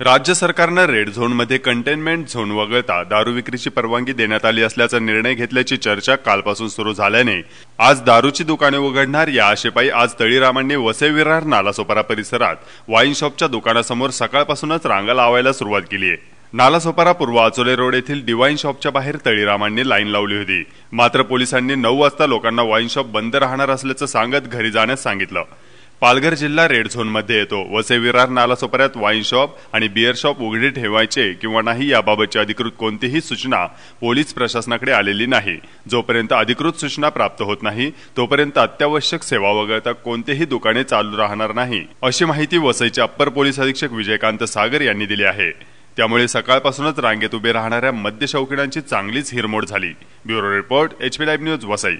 राज्य सरकारनं रेड झोनमध्ये कंटेनमेंट झोन वगळता दारू विक्रीची परवानगी देण्यात आली असल्याचा निर्णय घेतल्याची चर्चा कालपासून सुरू झाल्याने आज दारूची दुकाने उघडणार या आशेपाई आज तळीरामांनी वसेविरार नालासोपारा परिसरात वाईन शॉपच्या दुकानासमोर सकाळपासूनच रांगा लावायला सुरुवात केली आहे नालासोपारा पूर्व आचोले रोड येथील डिवाईन शॉपच्या बाहेर तळीरामांनी लाईन लावली होती मात्र पोलिसांनी नऊ वाजता लोकांना वाईन शॉप बंद राहणार असल्याचं सांगत घरी जाण्यास सांगितलं पालघर जिल्हा रेड झोनमध्ये येतो वसे विरार सोपऱ्यात वाईन शॉप आणि बिअर शॉप उघडी ठेवायचे किंवा नाही याबाबतची अधिकृत कोणतीही सूचना पोलीस प्रशासनाकडे आलेली नाही जोपर्यंत अधिकृत सूचना प्राप्त होत नाही तोपर्यंत अत्यावश्यक सेवा वगळता कोणतेही दुकाने चालू राहणार नाही अशी माहिती वसईचे अप्पर पोलीस अधीक्षक विजयकांत सागर यांनी दिली आहे त्यामुळे सकाळपासूनच रांगेत उभे राहणाऱ्या शौकिनांची चांगलीच हिरमोड झाली bureau report HP live news Vasai